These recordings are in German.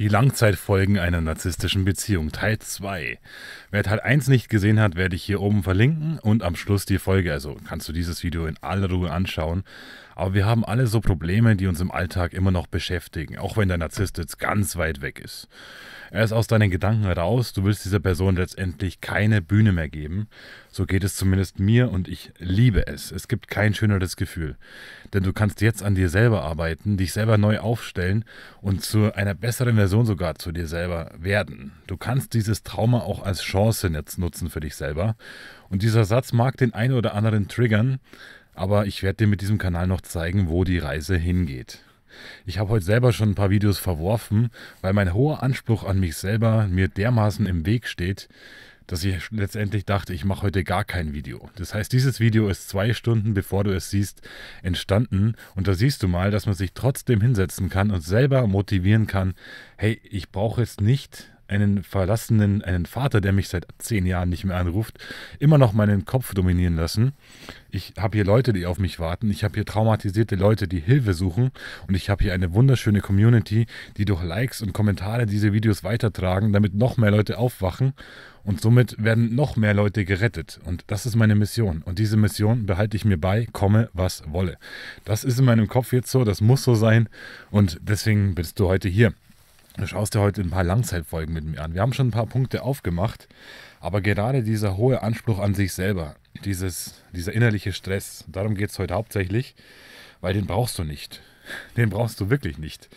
Die Langzeitfolgen einer narzisstischen Beziehung, Teil 2. Wer Teil 1 nicht gesehen hat, werde ich hier oben verlinken und am Schluss die Folge. Also kannst du dieses Video in aller Ruhe anschauen. Aber wir haben alle so Probleme, die uns im Alltag immer noch beschäftigen, auch wenn der Narzisst jetzt ganz weit weg ist. Er ist aus deinen Gedanken raus, du willst dieser Person letztendlich keine Bühne mehr geben. So geht es zumindest mir und ich liebe es. Es gibt kein schöneres Gefühl. Denn du kannst jetzt an dir selber arbeiten, dich selber neu aufstellen und zu einer besseren Version sogar zu dir selber werden. Du kannst dieses Trauma auch als Chance jetzt nutzen für dich selber. Und dieser Satz mag den einen oder anderen triggern, aber ich werde dir mit diesem Kanal noch zeigen, wo die Reise hingeht. Ich habe heute selber schon ein paar Videos verworfen, weil mein hoher Anspruch an mich selber mir dermaßen im Weg steht, dass ich letztendlich dachte, ich mache heute gar kein Video. Das heißt, dieses Video ist zwei Stunden, bevor du es siehst, entstanden. Und da siehst du mal, dass man sich trotzdem hinsetzen kann und selber motivieren kann, hey, ich brauche jetzt nicht einen verlassenen, einen Vater, der mich seit zehn Jahren nicht mehr anruft, immer noch meinen Kopf dominieren lassen. Ich habe hier Leute, die auf mich warten. Ich habe hier traumatisierte Leute, die Hilfe suchen. Und ich habe hier eine wunderschöne Community, die durch Likes und Kommentare diese Videos weitertragen, damit noch mehr Leute aufwachen. Und somit werden noch mehr Leute gerettet. Und das ist meine Mission. Und diese Mission behalte ich mir bei, komme, was wolle. Das ist in meinem Kopf jetzt so, das muss so sein. Und deswegen bist du heute hier. Du schaust dir heute ein paar Langzeitfolgen mit mir an. Wir haben schon ein paar Punkte aufgemacht, aber gerade dieser hohe Anspruch an sich selber, dieses, dieser innerliche Stress, darum geht es heute hauptsächlich, weil den brauchst du nicht. Den brauchst du wirklich nicht.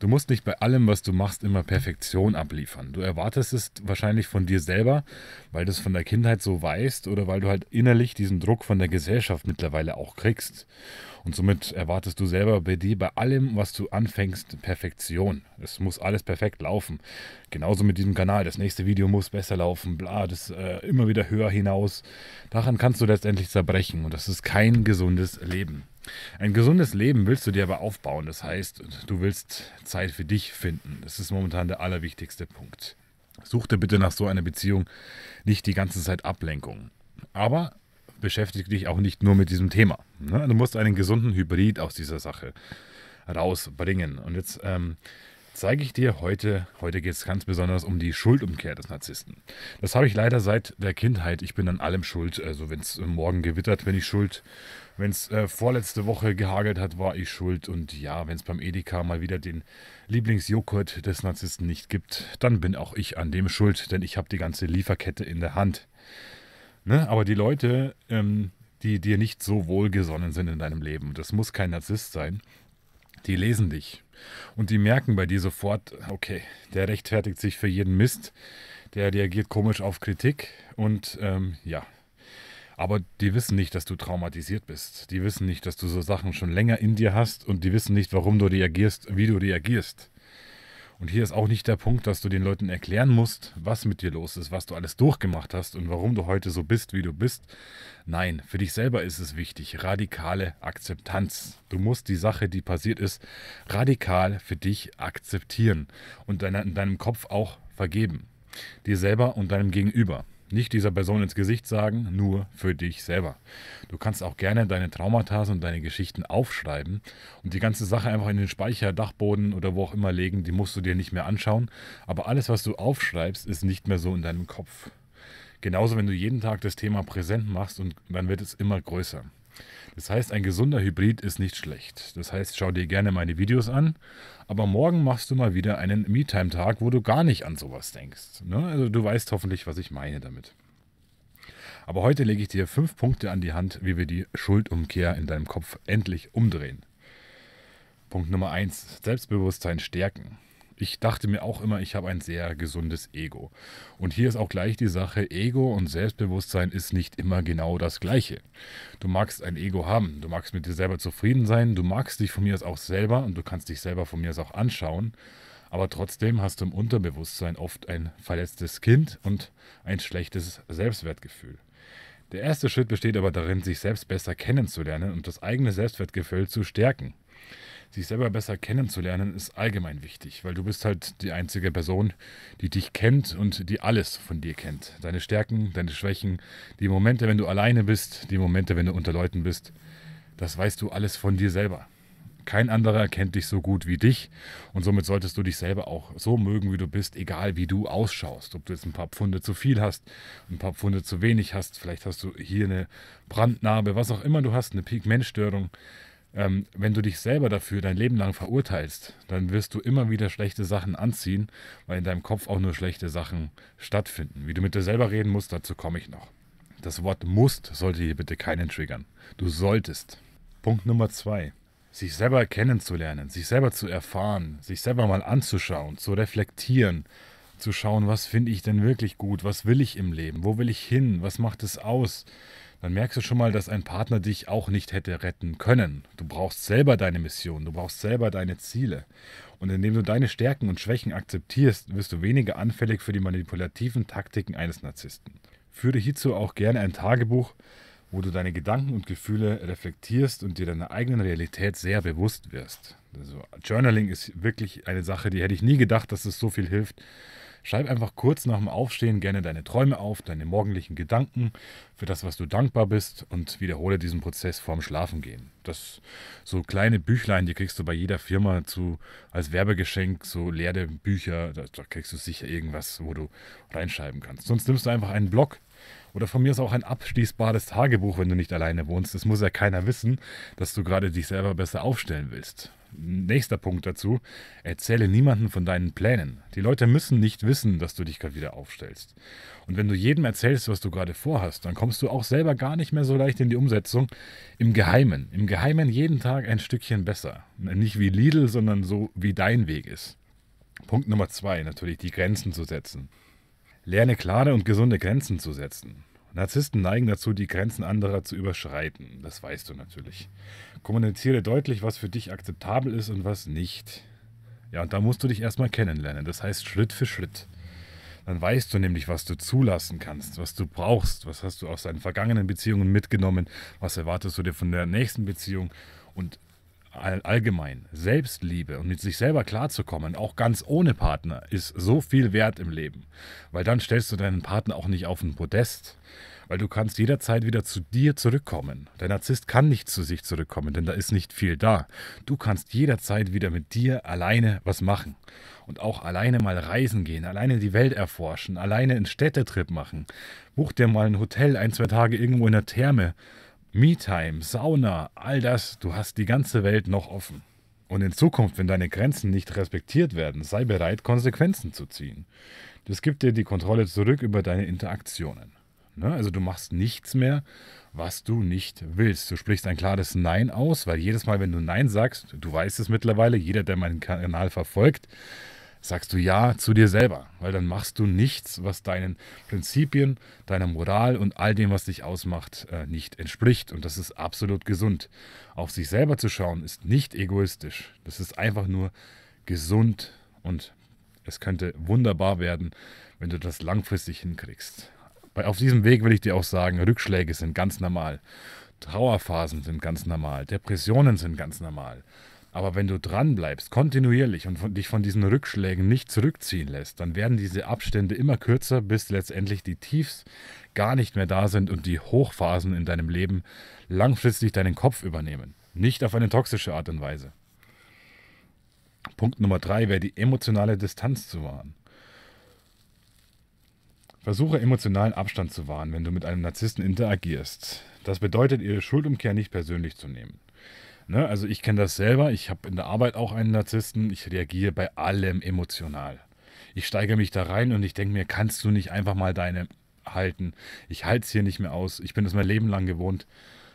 Du musst nicht bei allem, was du machst, immer Perfektion abliefern. Du erwartest es wahrscheinlich von dir selber, weil du es von der Kindheit so weißt oder weil du halt innerlich diesen Druck von der Gesellschaft mittlerweile auch kriegst. Und somit erwartest du selber bei dir, bei allem, was du anfängst, Perfektion. Es muss alles perfekt laufen. Genauso mit diesem Kanal. Das nächste Video muss besser laufen, bla, das äh, immer wieder höher hinaus. Daran kannst du letztendlich zerbrechen und das ist kein gesundes Leben. Ein gesundes Leben willst du dir aber aufbauen. Das heißt, du willst Zeit für dich finden. Das ist momentan der allerwichtigste Punkt. Such dir bitte nach so einer Beziehung nicht die ganze Zeit Ablenkung. Aber beschäftige dich auch nicht nur mit diesem Thema. Ne? Du musst einen gesunden Hybrid aus dieser Sache rausbringen. Und jetzt ähm, zeige ich dir heute, heute geht es ganz besonders um die Schuldumkehr des Narzissten. Das habe ich leider seit der Kindheit. Ich bin an allem schuld. Also wenn es äh, morgen gewittert, bin ich schuld. Wenn es äh, vorletzte Woche gehagelt hat, war ich schuld. Und ja, wenn es beim Edeka mal wieder den Lieblingsjoghurt des Narzissten nicht gibt, dann bin auch ich an dem schuld, denn ich habe die ganze Lieferkette in der Hand. Ne? Aber die Leute, ähm, die dir nicht so wohlgesonnen sind in deinem Leben, das muss kein Narzisst sein, die lesen dich. Und die merken bei dir sofort, okay, der rechtfertigt sich für jeden Mist, der reagiert komisch auf Kritik und ähm, ja. Aber die wissen nicht, dass du traumatisiert bist. Die wissen nicht, dass du so Sachen schon länger in dir hast und die wissen nicht, warum du reagierst, wie du reagierst. Und hier ist auch nicht der Punkt, dass du den Leuten erklären musst, was mit dir los ist, was du alles durchgemacht hast und warum du heute so bist, wie du bist. Nein, für dich selber ist es wichtig, radikale Akzeptanz. Du musst die Sache, die passiert ist, radikal für dich akzeptieren und in deinem Kopf auch vergeben. Dir selber und deinem Gegenüber. Nicht dieser Person ins Gesicht sagen, nur für dich selber. Du kannst auch gerne deine Traumata und deine Geschichten aufschreiben und die ganze Sache einfach in den Speicher, Dachboden oder wo auch immer legen. Die musst du dir nicht mehr anschauen. Aber alles, was du aufschreibst, ist nicht mehr so in deinem Kopf. Genauso, wenn du jeden Tag das Thema präsent machst und dann wird es immer größer. Das heißt, ein gesunder Hybrid ist nicht schlecht. Das heißt, schau dir gerne meine Videos an, aber morgen machst du mal wieder einen metime tag wo du gar nicht an sowas denkst. Ne? Also du weißt hoffentlich, was ich meine damit. Aber heute lege ich dir fünf Punkte an die Hand, wie wir die Schuldumkehr in deinem Kopf endlich umdrehen. Punkt Nummer eins: Selbstbewusstsein stärken ich dachte mir auch immer, ich habe ein sehr gesundes Ego. Und hier ist auch gleich die Sache, Ego und Selbstbewusstsein ist nicht immer genau das gleiche. Du magst ein Ego haben, du magst mit dir selber zufrieden sein, du magst dich von mir aus auch selber und du kannst dich selber von mir aus auch anschauen. Aber trotzdem hast du im Unterbewusstsein oft ein verletztes Kind und ein schlechtes Selbstwertgefühl. Der erste Schritt besteht aber darin, sich selbst besser kennenzulernen und das eigene Selbstwertgefühl zu stärken sich selber besser kennenzulernen, ist allgemein wichtig, weil du bist halt die einzige Person, die dich kennt und die alles von dir kennt. Deine Stärken, deine Schwächen, die Momente, wenn du alleine bist, die Momente, wenn du unter Leuten bist, das weißt du alles von dir selber. Kein anderer kennt dich so gut wie dich und somit solltest du dich selber auch so mögen, wie du bist, egal wie du ausschaust. Ob du jetzt ein paar Pfunde zu viel hast, ein paar Pfunde zu wenig hast, vielleicht hast du hier eine Brandnarbe, was auch immer du hast, eine Pigmentstörung. Ähm, wenn du dich selber dafür dein Leben lang verurteilst, dann wirst du immer wieder schlechte Sachen anziehen, weil in deinem Kopf auch nur schlechte Sachen stattfinden. Wie du mit dir selber reden musst, dazu komme ich noch. Das Wort musst sollte hier bitte keinen triggern. Du solltest. Punkt Nummer zwei. Sich selber kennenzulernen, sich selber zu erfahren, sich selber mal anzuschauen, zu reflektieren, zu schauen, was finde ich denn wirklich gut, was will ich im Leben, wo will ich hin, was macht es aus dann merkst du schon mal, dass ein Partner dich auch nicht hätte retten können. Du brauchst selber deine Mission, du brauchst selber deine Ziele. Und indem du deine Stärken und Schwächen akzeptierst, wirst du weniger anfällig für die manipulativen Taktiken eines Narzissten. Führe hierzu auch gerne ein Tagebuch, wo du deine Gedanken und Gefühle reflektierst und dir deiner eigenen Realität sehr bewusst wirst. Also Journaling ist wirklich eine Sache, die hätte ich nie gedacht, dass es so viel hilft. Schreib einfach kurz nach dem Aufstehen gerne deine Träume auf, deine morgendlichen Gedanken, für das, was du dankbar bist und wiederhole diesen Prozess vorm Schlafengehen. Das so kleine Büchlein, die kriegst du bei jeder Firma zu als Werbegeschenk, so leere Bücher, da, da kriegst du sicher irgendwas, wo du reinschreiben kannst. Sonst nimmst du einfach einen Block, oder von mir ist auch ein abschließbares Tagebuch, wenn du nicht alleine wohnst. Das muss ja keiner wissen, dass du gerade dich selber besser aufstellen willst. Nächster Punkt dazu. Erzähle niemanden von deinen Plänen. Die Leute müssen nicht wissen, dass du dich gerade wieder aufstellst. Und wenn du jedem erzählst, was du gerade vorhast, dann kommst du auch selber gar nicht mehr so leicht in die Umsetzung. Im Geheimen. Im Geheimen jeden Tag ein Stückchen besser. Nicht wie Lidl, sondern so, wie dein Weg ist. Punkt Nummer zwei, natürlich die Grenzen zu setzen. Lerne klare und gesunde Grenzen zu setzen. Narzissten neigen dazu, die Grenzen anderer zu überschreiten. Das weißt du natürlich. Kommuniziere deutlich, was für dich akzeptabel ist und was nicht. Ja, und da musst du dich erstmal kennenlernen. Das heißt Schritt für Schritt. Dann weißt du nämlich, was du zulassen kannst, was du brauchst, was hast du aus deinen vergangenen Beziehungen mitgenommen, was erwartest du dir von der nächsten Beziehung. Und allgemein, Selbstliebe und mit sich selber klarzukommen, auch ganz ohne Partner, ist so viel wert im Leben. Weil dann stellst du deinen Partner auch nicht auf den Podest. Weil du kannst jederzeit wieder zu dir zurückkommen. Der Narzisst kann nicht zu sich zurückkommen, denn da ist nicht viel da. Du kannst jederzeit wieder mit dir alleine was machen. Und auch alleine mal reisen gehen, alleine die Welt erforschen, alleine einen Städtetrip machen. Buch dir mal ein Hotel, ein, zwei Tage irgendwo in der Therme MeTime, Sauna, all das, du hast die ganze Welt noch offen. Und in Zukunft, wenn deine Grenzen nicht respektiert werden, sei bereit, Konsequenzen zu ziehen. Das gibt dir die Kontrolle zurück über deine Interaktionen. Ne? Also du machst nichts mehr, was du nicht willst. Du sprichst ein klares Nein aus, weil jedes Mal, wenn du Nein sagst, du weißt es mittlerweile, jeder, der meinen Kanal verfolgt, sagst du Ja zu dir selber, weil dann machst du nichts, was deinen Prinzipien, deiner Moral und all dem, was dich ausmacht, äh, nicht entspricht. Und das ist absolut gesund. Auf sich selber zu schauen, ist nicht egoistisch. Das ist einfach nur gesund und es könnte wunderbar werden, wenn du das langfristig hinkriegst. Auf diesem Weg will ich dir auch sagen, Rückschläge sind ganz normal. Trauerphasen sind ganz normal, Depressionen sind ganz normal. Aber wenn du dranbleibst, kontinuierlich und von, dich von diesen Rückschlägen nicht zurückziehen lässt, dann werden diese Abstände immer kürzer, bis letztendlich die Tiefs gar nicht mehr da sind und die Hochphasen in deinem Leben langfristig deinen Kopf übernehmen. Nicht auf eine toxische Art und Weise. Punkt Nummer drei wäre die emotionale Distanz zu wahren. Versuche emotionalen Abstand zu wahren, wenn du mit einem Narzissten interagierst. Das bedeutet, ihre Schuldumkehr nicht persönlich zu nehmen. Ne? Also ich kenne das selber, ich habe in der Arbeit auch einen Narzissten, ich reagiere bei allem emotional. Ich steige mich da rein und ich denke mir, kannst du nicht einfach mal deine halten? Ich halte es hier nicht mehr aus, ich bin das mein Leben lang gewohnt.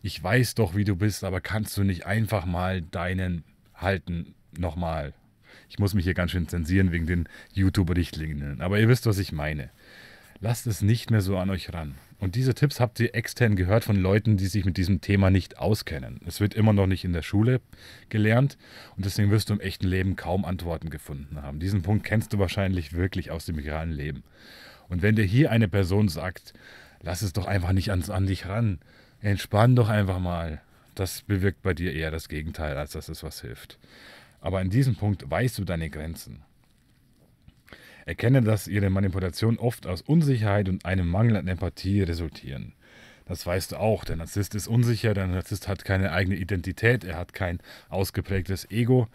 Ich weiß doch, wie du bist, aber kannst du nicht einfach mal deinen halten nochmal? Ich muss mich hier ganz schön zensieren wegen den YouTube-Richtlinien, aber ihr wisst, was ich meine. Lasst es nicht mehr so an euch ran. Und diese Tipps habt ihr extern gehört von Leuten, die sich mit diesem Thema nicht auskennen. Es wird immer noch nicht in der Schule gelernt und deswegen wirst du im echten Leben kaum Antworten gefunden haben. Diesen Punkt kennst du wahrscheinlich wirklich aus dem realen Leben. Und wenn dir hier eine Person sagt, lass es doch einfach nicht an, an dich ran, entspann doch einfach mal, das bewirkt bei dir eher das Gegenteil, als dass es was hilft. Aber an diesem Punkt weißt du deine Grenzen. Erkenne, dass ihre Manipulationen oft aus Unsicherheit und einem Mangel an Empathie resultieren. Das weißt du auch, der Narzisst ist unsicher, der Narzisst hat keine eigene Identität, er hat kein ausgeprägtes Ego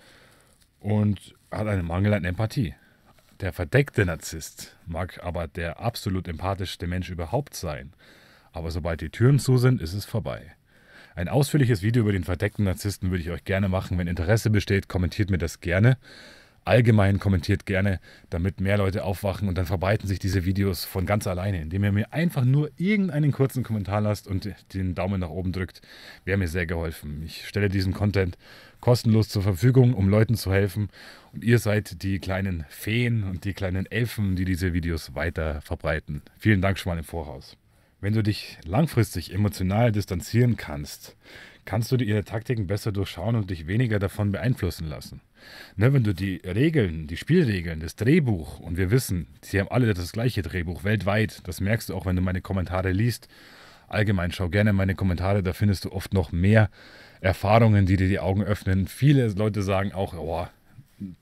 und hat einen Mangel an Empathie. Der verdeckte Narzisst mag aber der absolut empathischste Mensch überhaupt sein, aber sobald die Türen zu sind, ist es vorbei. Ein ausführliches Video über den verdeckten Narzissten würde ich euch gerne machen. Wenn Interesse besteht, kommentiert mir das gerne allgemein kommentiert gerne, damit mehr Leute aufwachen und dann verbreiten sich diese Videos von ganz alleine, indem ihr mir einfach nur irgendeinen kurzen Kommentar lasst und den Daumen nach oben drückt. Wäre mir sehr geholfen. Ich stelle diesen Content kostenlos zur Verfügung, um Leuten zu helfen. Und ihr seid die kleinen Feen und die kleinen Elfen, die diese Videos weiter verbreiten. Vielen Dank schon mal im Voraus. Wenn du dich langfristig emotional distanzieren kannst, kannst du ihre Taktiken besser durchschauen und dich weniger davon beeinflussen lassen. Ne, wenn du die Regeln, die Spielregeln, das Drehbuch, und wir wissen, sie haben alle das gleiche Drehbuch weltweit, das merkst du auch, wenn du meine Kommentare liest. Allgemein schau gerne meine Kommentare, da findest du oft noch mehr Erfahrungen, die dir die Augen öffnen. Viele Leute sagen auch, oh,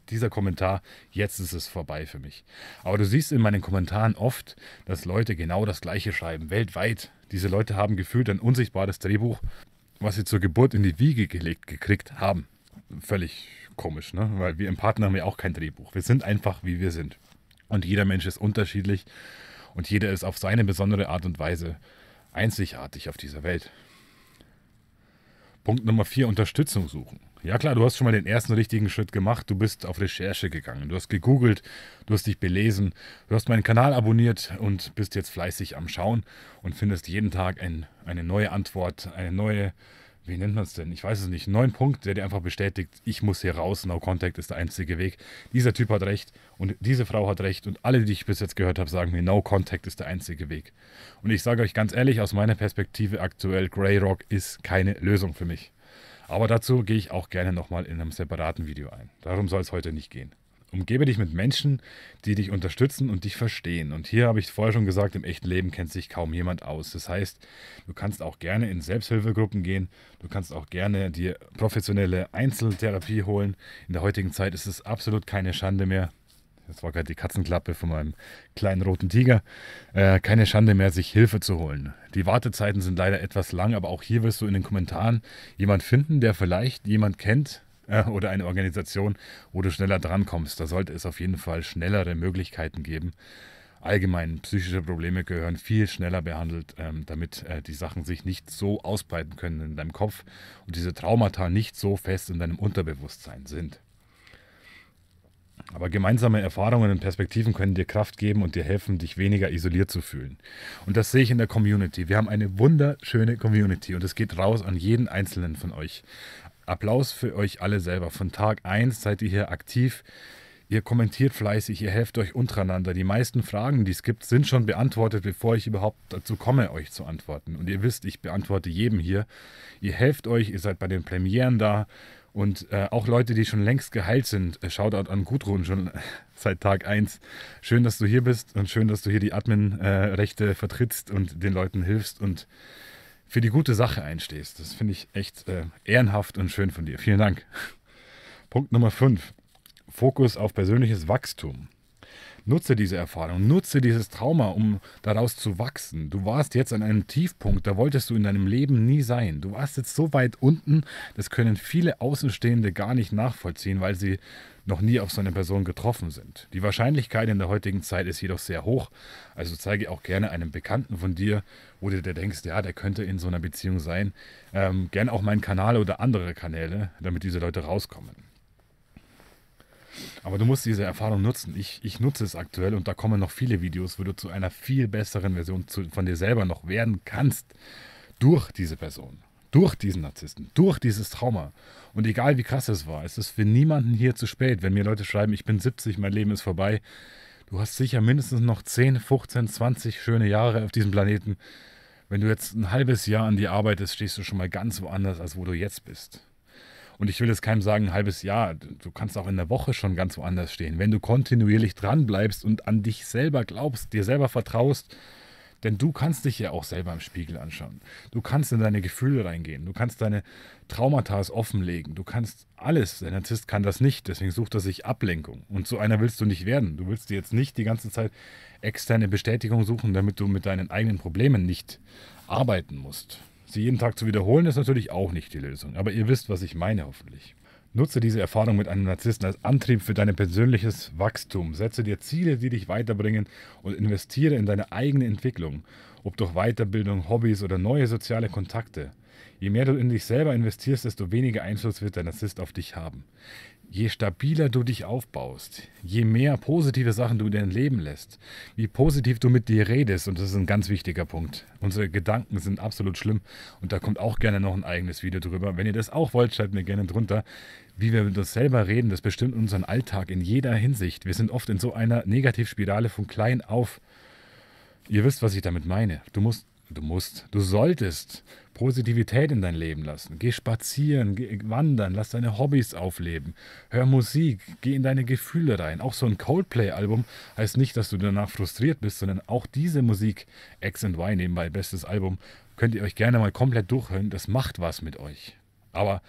dieser Kommentar, jetzt ist es vorbei für mich. Aber du siehst in meinen Kommentaren oft, dass Leute genau das Gleiche schreiben, weltweit. Diese Leute haben gefühlt ein unsichtbares Drehbuch was sie zur Geburt in die Wiege gelegt gekriegt haben. Völlig komisch, ne? Weil wir im Partner haben ja auch kein Drehbuch. Wir sind einfach, wie wir sind. Und jeder Mensch ist unterschiedlich und jeder ist auf seine besondere Art und Weise einzigartig auf dieser Welt. Punkt Nummer vier: Unterstützung suchen. Ja klar, du hast schon mal den ersten richtigen Schritt gemacht. Du bist auf Recherche gegangen, du hast gegoogelt, du hast dich belesen, du hast meinen Kanal abonniert und bist jetzt fleißig am Schauen und findest jeden Tag ein, eine neue Antwort, eine neue, wie nennt man es denn? Ich weiß es nicht, einen neuen Punkt, der dir einfach bestätigt, ich muss hier raus, No Contact ist der einzige Weg. Dieser Typ hat recht und diese Frau hat recht und alle, die ich bis jetzt gehört habe, sagen mir, No Contact ist der einzige Weg. Und ich sage euch ganz ehrlich, aus meiner Perspektive aktuell, Grey Rock ist keine Lösung für mich. Aber dazu gehe ich auch gerne nochmal in einem separaten Video ein. Darum soll es heute nicht gehen. Umgebe dich mit Menschen, die dich unterstützen und dich verstehen. Und hier habe ich vorher schon gesagt, im echten Leben kennt sich kaum jemand aus. Das heißt, du kannst auch gerne in Selbsthilfegruppen gehen, du kannst auch gerne dir professionelle Einzeltherapie holen. In der heutigen Zeit ist es absolut keine Schande mehr, das war gerade die Katzenklappe von meinem kleinen roten Tiger, äh, keine Schande mehr, sich Hilfe zu holen. Die Wartezeiten sind leider etwas lang, aber auch hier wirst du in den Kommentaren jemand finden, der vielleicht jemand kennt äh, oder eine Organisation, wo du schneller drankommst. Da sollte es auf jeden Fall schnellere Möglichkeiten geben. Allgemein, psychische Probleme gehören viel schneller behandelt, ähm, damit äh, die Sachen sich nicht so ausbreiten können in deinem Kopf und diese Traumata nicht so fest in deinem Unterbewusstsein sind. Aber gemeinsame Erfahrungen und Perspektiven können dir Kraft geben und dir helfen, dich weniger isoliert zu fühlen. Und das sehe ich in der Community. Wir haben eine wunderschöne Community und es geht raus an jeden einzelnen von euch. Applaus für euch alle selber. Von Tag 1 seid ihr hier aktiv. Ihr kommentiert fleißig, ihr helft euch untereinander. Die meisten Fragen, die es gibt, sind schon beantwortet, bevor ich überhaupt dazu komme, euch zu antworten. Und ihr wisst, ich beantworte jedem hier. Ihr helft euch, ihr seid bei den Premieren da und äh, auch Leute, die schon längst geheilt sind. Äh, Shoutout an Gudrun schon äh, seit Tag 1. Schön, dass du hier bist und schön, dass du hier die Admin-Rechte äh, vertrittst und den Leuten hilfst und für die gute Sache einstehst. Das finde ich echt äh, ehrenhaft und schön von dir. Vielen Dank. Punkt Nummer 5. Fokus auf persönliches Wachstum. Nutze diese Erfahrung, nutze dieses Trauma, um daraus zu wachsen. Du warst jetzt an einem Tiefpunkt, da wolltest du in deinem Leben nie sein. Du warst jetzt so weit unten, das können viele Außenstehende gar nicht nachvollziehen, weil sie noch nie auf so eine Person getroffen sind. Die Wahrscheinlichkeit in der heutigen Zeit ist jedoch sehr hoch. Also zeige auch gerne einem Bekannten von dir, wo du dir denkst, ja, der könnte in so einer Beziehung sein, ähm, gerne auch meinen Kanal oder andere Kanäle, damit diese Leute rauskommen. Aber du musst diese Erfahrung nutzen. Ich, ich nutze es aktuell und da kommen noch viele Videos, wo du zu einer viel besseren Version zu, von dir selber noch werden kannst. Durch diese Person, durch diesen Narzissten, durch dieses Trauma. Und egal wie krass es war, es ist für niemanden hier zu spät. Wenn mir Leute schreiben, ich bin 70, mein Leben ist vorbei, du hast sicher mindestens noch 10, 15, 20 schöne Jahre auf diesem Planeten. Wenn du jetzt ein halbes Jahr an dir arbeitest, stehst du schon mal ganz woanders, als wo du jetzt bist. Und ich will jetzt keinem sagen, ein halbes Jahr, du kannst auch in der Woche schon ganz woanders stehen. Wenn du kontinuierlich dran bleibst und an dich selber glaubst, dir selber vertraust, denn du kannst dich ja auch selber im Spiegel anschauen. Du kannst in deine Gefühle reingehen. Du kannst deine Traumata offenlegen. Du kannst alles. Der Narzisst kann das nicht. Deswegen sucht er sich Ablenkung. Und so einer willst du nicht werden. Du willst dir jetzt nicht die ganze Zeit externe Bestätigung suchen, damit du mit deinen eigenen Problemen nicht arbeiten musst. Sie jeden Tag zu wiederholen, ist natürlich auch nicht die Lösung. Aber ihr wisst, was ich meine, hoffentlich. Nutze diese Erfahrung mit einem Narzissten als Antrieb für dein persönliches Wachstum. Setze dir Ziele, die dich weiterbringen und investiere in deine eigene Entwicklung, ob durch Weiterbildung, Hobbys oder neue soziale Kontakte. Je mehr du in dich selber investierst, desto weniger Einfluss wird dein Narzisst auf dich haben je stabiler du dich aufbaust, je mehr positive Sachen du in dein Leben lässt, wie positiv du mit dir redest, und das ist ein ganz wichtiger Punkt. Unsere Gedanken sind absolut schlimm und da kommt auch gerne noch ein eigenes Video drüber. Wenn ihr das auch wollt, schreibt mir gerne drunter, wie wir mit uns selber reden. Das bestimmt unseren Alltag in jeder Hinsicht. Wir sind oft in so einer Negativspirale von klein auf. Ihr wisst, was ich damit meine. Du musst du musst, du solltest Positivität in dein Leben lassen. Geh spazieren, geh wandern, lass deine Hobbys aufleben, hör Musik, geh in deine Gefühle rein. Auch so ein Coldplay-Album heißt nicht, dass du danach frustriert bist, sondern auch diese Musik, X and Y nebenbei, bestes Album, könnt ihr euch gerne mal komplett durchhören. Das macht was mit euch. Aber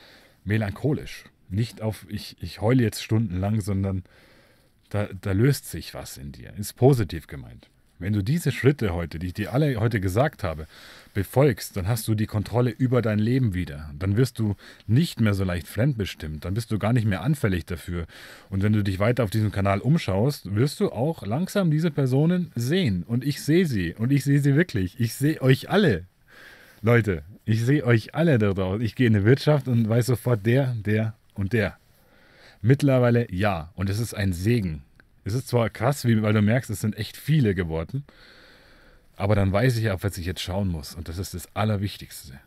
melancholisch. Nicht auf, ich, ich heule jetzt stundenlang, sondern da, da löst sich was in dir. Ist positiv gemeint. Wenn du diese Schritte heute, die ich dir alle heute gesagt habe, befolgst, dann hast du die Kontrolle über dein Leben wieder. Dann wirst du nicht mehr so leicht fremdbestimmt. Dann bist du gar nicht mehr anfällig dafür. Und wenn du dich weiter auf diesem Kanal umschaust, wirst du auch langsam diese Personen sehen. Und ich sehe sie. Und ich sehe sie wirklich. Ich sehe euch alle. Leute, ich sehe euch alle da draußen. Ich gehe in die Wirtschaft und weiß sofort der, der und der. Mittlerweile ja. Und es ist ein Segen. Es ist zwar krass, weil du merkst, es sind echt viele geworden, aber dann weiß ich ja, was ich jetzt schauen muss. Und das ist das Allerwichtigste.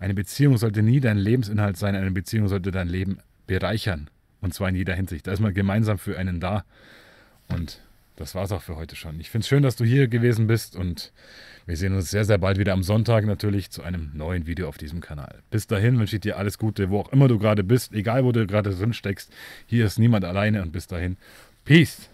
Eine Beziehung sollte nie dein Lebensinhalt sein, eine Beziehung sollte dein Leben bereichern. Und zwar in jeder Hinsicht. Da ist man gemeinsam für einen da. Und das war es auch für heute schon. Ich finde es schön, dass du hier gewesen bist und wir sehen uns sehr, sehr bald wieder am Sonntag natürlich zu einem neuen Video auf diesem Kanal. Bis dahin wünsche ich dir alles Gute, wo auch immer du gerade bist, egal wo du gerade drin steckst. Hier ist niemand alleine und bis dahin Peace.